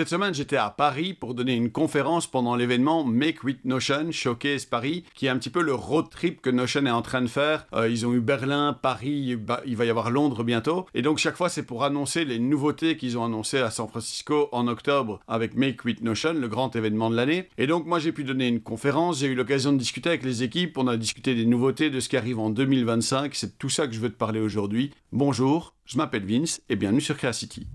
Cette semaine, j'étais à Paris pour donner une conférence pendant l'événement Make with Notion Showcase Paris, qui est un petit peu le road trip que Notion est en train de faire. Euh, ils ont eu Berlin, Paris, bah, il va y avoir Londres bientôt. Et donc chaque fois, c'est pour annoncer les nouveautés qu'ils ont annoncées à San Francisco en octobre avec Make with Notion, le grand événement de l'année. Et donc moi, j'ai pu donner une conférence, j'ai eu l'occasion de discuter avec les équipes, on a discuté des nouveautés, de ce qui arrive en 2025. C'est tout ça que je veux te parler aujourd'hui. Bonjour, je m'appelle Vince et bienvenue sur Creacity.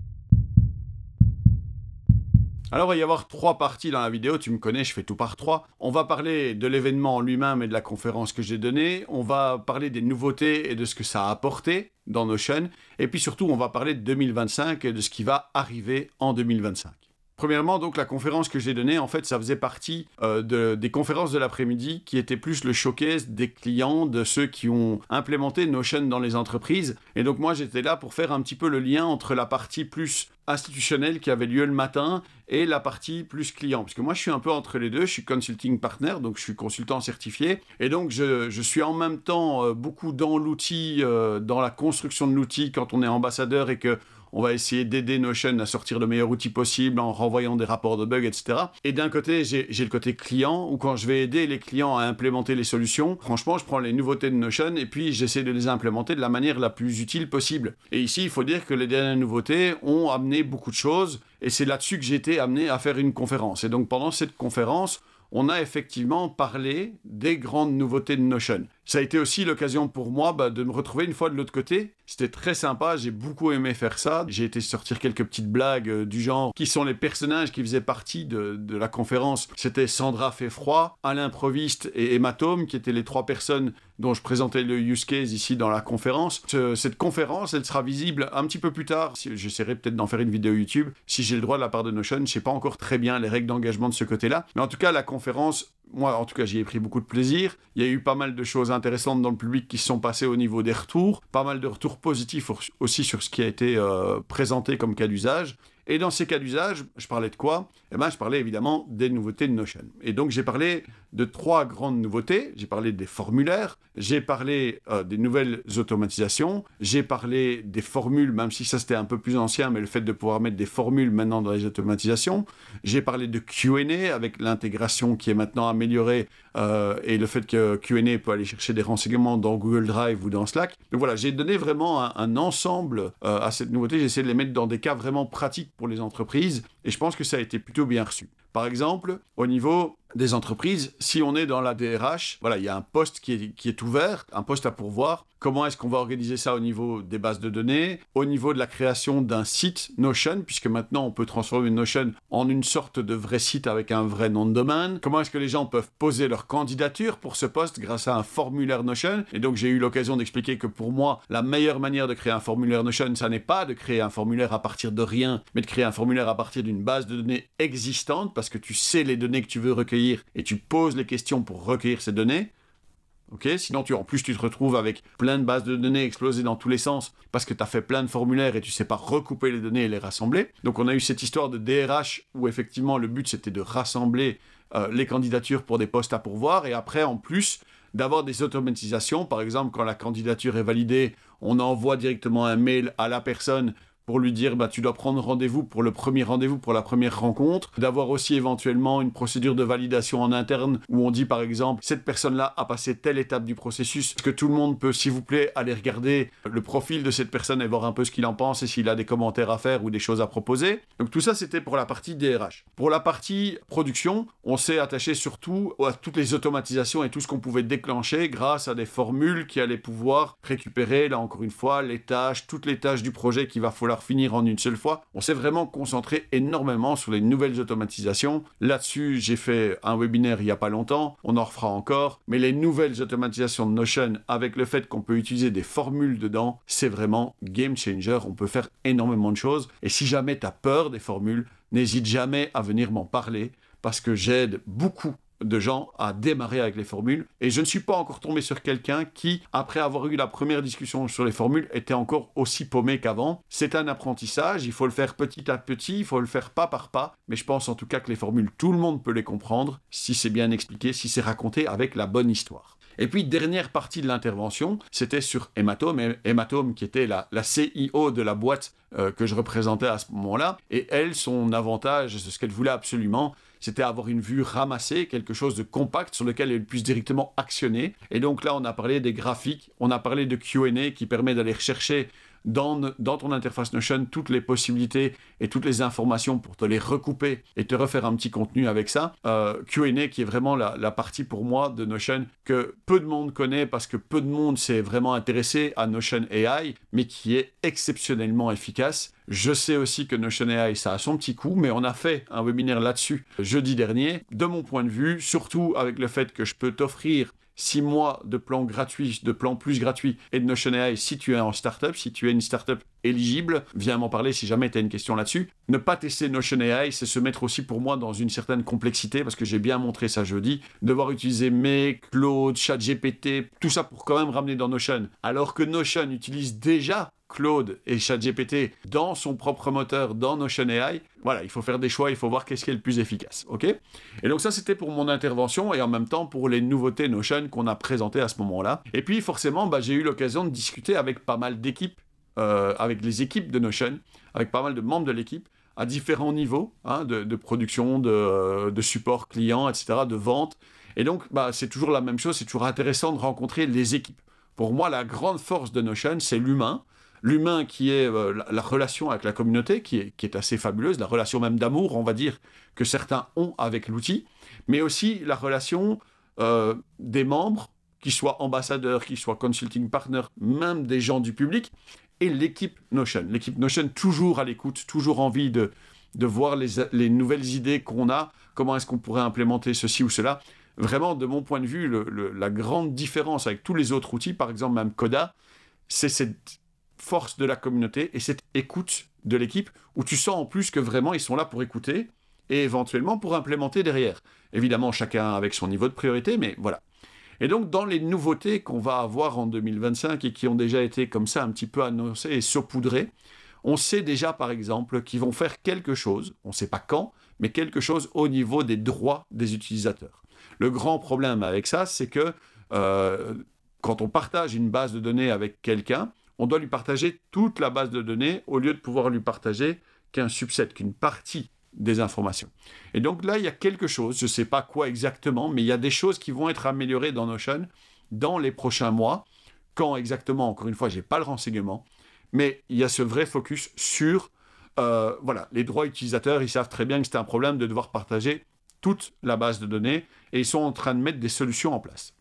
Alors, il va y avoir trois parties dans la vidéo, tu me connais, je fais tout par trois. On va parler de l'événement lui-même et de la conférence que j'ai donnée, on va parler des nouveautés et de ce que ça a apporté dans Notion, et puis surtout, on va parler de 2025 et de ce qui va arriver en 2025. Premièrement, donc, la conférence que j'ai donnée, en fait, ça faisait partie euh, des conférences de l'après-midi qui étaient plus le showcase des clients, de ceux qui ont implémenté Notion dans les entreprises. Et donc, moi, j'étais là pour faire un petit peu le lien entre la partie plus institutionnelle qui avait lieu le matin et la partie plus client. Parce que moi, je suis un peu entre les deux. Je suis consulting partner, donc je suis consultant certifié. Et donc, je, suis en même temps euh, beaucoup dans l'outil, euh, dans la construction de l'outil quand on est ambassadeur et que on va essayer d'aider Notion à sortir le meilleur outil possible en renvoyant des rapports de bugs, etc. Et d'un côté, j'ai le côté client, où quand je vais aider les clients à implémenter les solutions, franchement, je prends les nouveautés de Notion et puis j'essaie de les implémenter de la manière la plus utile possible. Et ici, il faut dire que les dernières nouveautés ont amené beaucoup de choses, et c'est là-dessus que j'ai été amené à faire une conférence. Et donc pendant cette conférence, on a effectivement parlé des grandes nouveautés de Notion ça a été aussi l'occasion pour moi bah, de me retrouver une fois de l'autre côté. C'était très sympa, j'ai beaucoup aimé faire ça. J'ai été sortir quelques petites blagues euh, du genre qui sont les personnages qui faisaient partie de, la conférence. C'était Sandra Feffroy, Alain Proviste et Hématome, qui étaient les trois personnes dont je présentais le use case ici dans la conférence. cette conférence, elle sera visible un petit peu plus tard. J'essaierai peut-être d'en faire une vidéo YouTube si j'ai le droit de la part de Notion. Je sais pas encore très bien les règles d'engagement de ce côté-là. Mais en tout cas, la conférence, moi en tout cas, j'y ai pris beaucoup de plaisir. Il y a eu pas mal de choses intéressantes dans le public qui sont passées au niveau des retours. Pas mal de retours positifs aussi sur ce qui a été euh, présenté comme cas d'usage. Et dans ces cas d'usage, je parlais de quoi Eh bien, je parlais évidemment des nouveautés de Notion. Et donc, j'ai parlé de trois grandes nouveautés. J'ai parlé des formulaires, j'ai parlé euh, des nouvelles automatisations, j'ai parlé des formules, même si ça c'était un peu plus ancien, mais le fait de pouvoir mettre des formules maintenant dans les automatisations. J'ai parlé de QA avec l'intégration qui est maintenant améliorée euh, et le fait que QA peut aller chercher des renseignements dans Google Drive ou dans Slack. Donc voilà, j'ai donné vraiment un, ensemble euh, à cette nouveauté. J'ai essayé de les mettre dans des cas vraiment pratiques pour les entreprises. Et je pense que ça a été plutôt bien reçu. Par exemple, au niveau des entreprises, si on est dans la DRH, voilà, il y a un poste qui est, qui ouvert, un poste à pourvoir. Comment est-ce qu'on va organiser ça au niveau des bases de données, au niveau de la création d'un site Notion, puisque maintenant on peut transformer une Notion en une sorte de vrai site avec un vrai nom de domaine. Comment est-ce que les gens peuvent poser leur candidature pour ce poste grâce à un formulaire Notion Et donc j'ai eu l'occasion d'expliquer que pour moi, la meilleure manière de créer un formulaire Notion, ça n'est pas de créer un formulaire à partir de rien, mais de créer un formulaire à partir d'une base de données existante, parce que tu sais les données que tu veux recueillir et tu poses les questions pour recueillir ces données. ok Sinon, tu, en plus, tu te retrouves avec plein de bases de données explosées dans tous les sens parce que tu as fait plein de formulaires et tu sais pas recouper les données et les rassembler. Donc, on a eu cette histoire de DRH où effectivement le but c'était de rassembler euh, les candidatures pour des postes à pourvoir et après, en plus, d'avoir des automatisations. Par exemple, quand la candidature est validée, on envoie directement un mail à la personne pour lui dire bah tu dois prendre rendez-vous pour le premier rendez-vous pour la première rencontre, d'avoir aussi éventuellement une procédure de validation en interne où on dit par exemple cette personne-là a passé telle étape du processus, que tout le monde peut s'il vous plaît aller regarder le profil de cette personne et voir un peu ce qu'il en pense et s'il a des commentaires à faire ou des choses à proposer. Donc tout ça c'était pour la partie DRH. Pour la partie production, on s'est attaché surtout à toutes les automatisations et tout ce qu'on pouvait déclencher grâce à des formules qui allaient pouvoir récupérer là encore une fois les tâches, toutes les tâches du projet qui va falloir finir en une seule fois. On s'est vraiment concentré énormément sur les nouvelles automatisations. Là-dessus, j'ai fait un webinaire il n'y a pas longtemps, on en refera encore, mais les nouvelles automatisations de Notion avec le fait qu'on peut utiliser des formules dedans, c'est vraiment game changer, on peut faire énormément de choses et si jamais tu as peur des formules, n'hésite jamais à venir m'en parler parce que j'aide beaucoup de gens à démarrer avec les formules. Et je ne suis pas encore tombé sur quelqu'un qui, après avoir eu la première discussion sur les formules, était encore aussi paumé qu'avant. C'est un apprentissage, il faut le faire petit à petit, il faut le faire pas par pas, mais je pense en tout cas que les formules, tout le monde peut les comprendre si c'est bien expliqué, si c'est raconté avec la bonne histoire. Et puis, dernière partie de l'intervention, c'était sur Hématome, Hématome qui était la, CIO de la boîte euh, que je représentais à ce moment-là. Et elle, son avantage, c'est ce qu'elle voulait absolument, c'était avoir une vue ramassée, quelque chose de compact sur lequel elle puisse directement actionner. Et donc là, on a parlé des graphiques, on a parlé de QA qui permet d'aller rechercher dans, ton interface Notion toutes les possibilités et toutes les informations pour te les recouper et te refaire un petit contenu avec ça. Euh, QA qui est vraiment la, partie pour moi de Notion que peu de monde connaît parce que peu de monde s'est vraiment intéressé à Notion AI, mais qui est exceptionnellement efficace. Je sais aussi que Notion AI, ça a son petit coût, mais on a fait un webinaire là-dessus jeudi dernier. De mon point de vue, surtout avec le fait que je peux t'offrir 6 mois de plan gratuit, de plan plus gratuit et de Notion AI si tu es en startup, si tu es une startup éligible, viens m'en parler si jamais tu as une question là-dessus. Ne pas tester Notion AI, c'est se mettre aussi pour moi dans une certaine complexité, parce que j'ai bien montré ça jeudi, devoir utiliser Make, Claude, ChatGPT, tout ça pour quand même ramener dans Notion. Alors que Notion utilise déjà Claude et ChatGPT dans son propre moteur, dans Notion AI. Voilà, il faut faire des choix, il faut voir qu'est-ce qui est le plus efficace. OK Et donc ça, c'était pour mon intervention et en même temps pour les nouveautés Notion qu'on a présentées à ce moment-là. Et puis forcément, bah, j'ai eu l'occasion de discuter avec pas mal d'équipes, euh, avec les équipes de Notion, avec pas mal de membres de l'équipe à différents niveaux hein, de, production, de, de support client, etc., de vente. Et donc, bah, c'est toujours la même chose, c'est toujours intéressant de rencontrer les équipes. Pour moi, la grande force de Notion, c'est l'humain, l'humain qui est euh, la, relation avec la communauté, qui est, assez fabuleuse, la relation même d'amour, on va dire, que certains ont avec l'outil, mais aussi la relation euh, des membres, qu'ils soient ambassadeurs, qu'ils soient consulting partners, même des gens du public, et l'équipe Notion. L'équipe Notion toujours à l'écoute, toujours envie de, de voir les, nouvelles idées qu'on a, comment est-ce qu'on pourrait implémenter ceci ou cela. Vraiment, de mon point de vue, la grande différence avec tous les autres outils, par exemple même Coda, c'est cette force de la communauté et cette écoute de l'équipe où tu sens en plus que vraiment ils sont là pour écouter et éventuellement pour implémenter derrière. Évidemment, chacun avec son niveau de priorité, mais voilà. Et donc, dans les nouveautés qu'on va avoir en 2025 et qui ont déjà été comme ça un petit peu annoncées et saupoudrées, on sait déjà, par exemple, qu'ils vont faire quelque chose, on ne sait pas quand, mais quelque chose au niveau des droits des utilisateurs. Le grand problème avec ça, c'est que euh, quand on partage une base de données avec quelqu'un, on doit lui partager toute la base de données au lieu de pouvoir lui partager qu'un subset, qu'une partie des informations. Et donc là, il y a quelque chose, je ne sais pas quoi exactement, mais il y a des choses qui vont être améliorées dans Notion dans les prochains mois. Quand exactement, encore une fois, je n'ai pas le renseignement, mais il y a ce vrai focus sur, euh, voilà, les droits utilisateurs, ils savent très bien que c'était un problème de devoir partager toute la base de données et ils sont en train de mettre des solutions en place.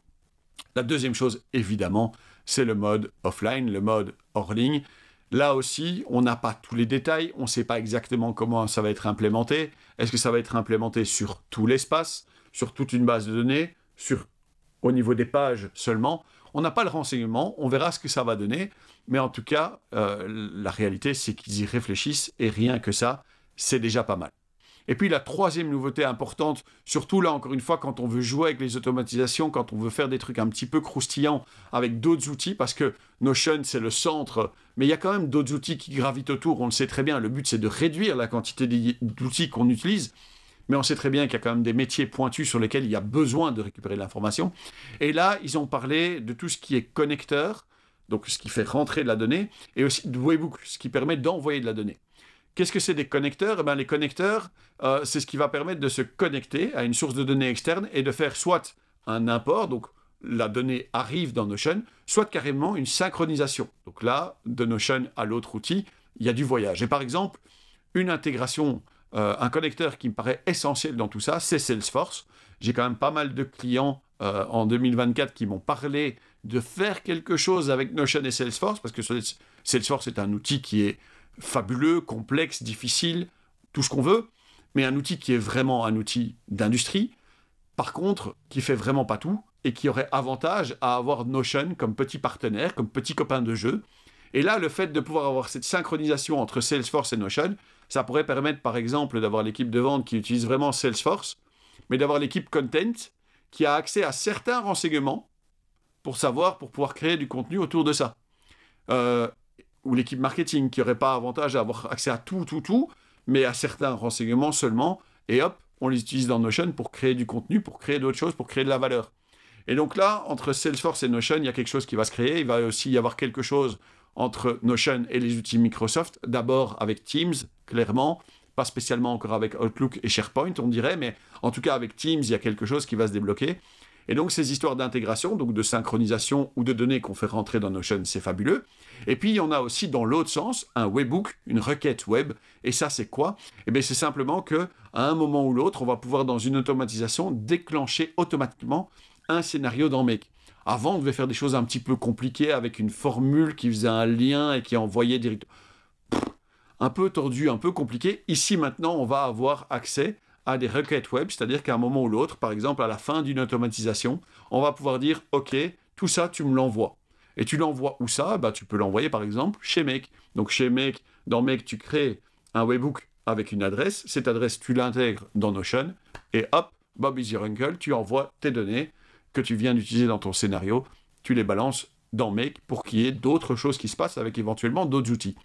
La deuxième chose, évidemment, c'est le mode offline, le mode hors ligne. Là aussi, on n'a pas tous les détails, on ne sait pas exactement comment ça va être implémenté. Est-ce que ça va être implémenté sur tout l'espace, sur toute une base de données, sur au niveau des pages seulement On n'a pas le renseignement, on verra ce que ça va donner. Mais en tout cas, euh, la réalité, c'est qu'ils y réfléchissent et rien que ça, c'est déjà pas mal. Et puis la troisième nouveauté importante, surtout là encore une fois quand on veut jouer avec les automatisations, quand on veut faire des trucs un petit peu croustillants avec d'autres outils, parce que Notion c'est le centre, mais il y a quand même d'autres outils qui gravitent autour, on le sait très bien, le but c'est de réduire la quantité d'outils qu'on utilise, mais on sait très bien qu'il y a quand même des métiers pointus sur lesquels il y a besoin de récupérer l'information. Et là, ils ont parlé de tout ce qui est connecteur, donc ce qui fait rentrer de la donnée, et aussi de Webhook, ce qui permet d'envoyer de la donnée. Qu'est-ce que c'est des connecteurs eh ben, Les connecteurs, euh, c'est ce qui va permettre de se connecter à une source de données externe et de faire soit un import, donc la donnée arrive dans Notion, soit carrément une synchronisation. Donc là, de Notion à l'autre outil, il y a du voyage. Et par exemple, une intégration, euh, un connecteur qui me paraît essentiel dans tout ça, c'est Salesforce. J'ai quand même pas mal de clients euh, en 2024 qui m'ont parlé de faire quelque chose avec Notion et Salesforce, parce que Salesforce est un outil qui est fabuleux, complexe, difficile, tout ce qu'on veut, mais un outil qui est vraiment un outil d'industrie, par contre, qui fait vraiment pas tout, et qui aurait avantage à avoir Notion comme petit partenaire, comme petit copain de jeu. Et là, le fait de pouvoir avoir cette synchronisation entre Salesforce et Notion, ça pourrait permettre par exemple d'avoir l'équipe de vente qui utilise vraiment Salesforce, mais d'avoir l'équipe content qui a accès à certains renseignements pour savoir, pour pouvoir créer du contenu autour de ça. Euh, ou l'équipe marketing qui n'aurait pas avantage à avoir accès à tout, tout, tout, mais à certains renseignements seulement, et hop, on les utilise dans Notion pour créer du contenu, pour créer d'autres choses, pour créer de la valeur. Et donc là, entre Salesforce et Notion, il y a quelque chose qui va se créer. Il va aussi y avoir quelque chose entre Notion et les outils Microsoft. D'abord avec Teams, clairement. Pas spécialement encore avec Outlook et SharePoint, on dirait, mais en tout cas avec Teams, il y a quelque chose qui va se débloquer. Et donc ces histoires d'intégration, donc de synchronisation ou de données qu'on fait rentrer dans Notion, c'est fabuleux. Et puis il y en a aussi dans l'autre sens, un webbook, une requête web. Et ça c'est quoi Eh bien c'est simplement que à un moment ou l'autre, on va pouvoir dans une automatisation déclencher automatiquement un scénario dans Make. Avant, on devait faire des choses un petit peu compliquées avec une formule qui faisait un lien et qui envoyait directement un peu tordu, un peu compliqué. Ici, maintenant, on va avoir accès à des requêtes web, c'est-à-dire qu'à un moment ou l'autre, par exemple à la fin d'une automatisation, on va pouvoir dire OK, tout ça, tu me l'envoies. Et tu l'envoies où ça bah, Tu peux l'envoyer par exemple chez Make. Donc chez Make, dans Make, tu crées un webhook avec une adresse. Cette adresse, tu l'intègres dans Notion. Et hop, Bob is your uncle, tu envoies tes données que tu viens d'utiliser dans ton scénario. Tu les balances dans Make pour qu'il y ait d'autres choses qui se passent avec éventuellement d'autres outils.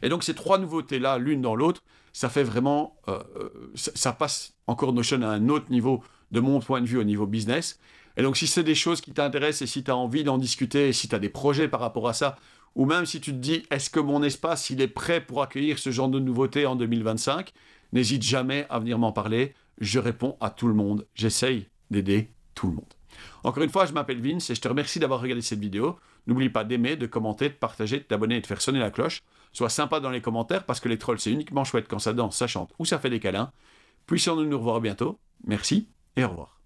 Et donc ces trois nouveautés-là, l'une dans l'autre, ça fait vraiment, euh, euh, ça, passe encore Notion à un autre niveau de mon point de vue au niveau business. Et donc si c'est des choses qui t'intéressent et si tu as envie d'en discuter, et si tu as des projets par rapport à ça, ou même si tu te dis est-ce que mon espace il est prêt pour accueillir ce genre de nouveautés en 2025, n'hésite jamais à venir m'en parler. Je réponds à tout le monde. J'essaye d'aider tout le monde. Encore une fois, je m'appelle Vince et je te remercie d'avoir regardé cette vidéo. N'oublie pas d'aimer, de commenter, de partager, de t'abonner et de faire sonner la cloche. Sois sympa dans les commentaires parce que les trolls, c'est uniquement chouette quand ça danse, ça chante ou ça fait des câlins. Puissions-nous nous revoir bientôt. Merci et au revoir.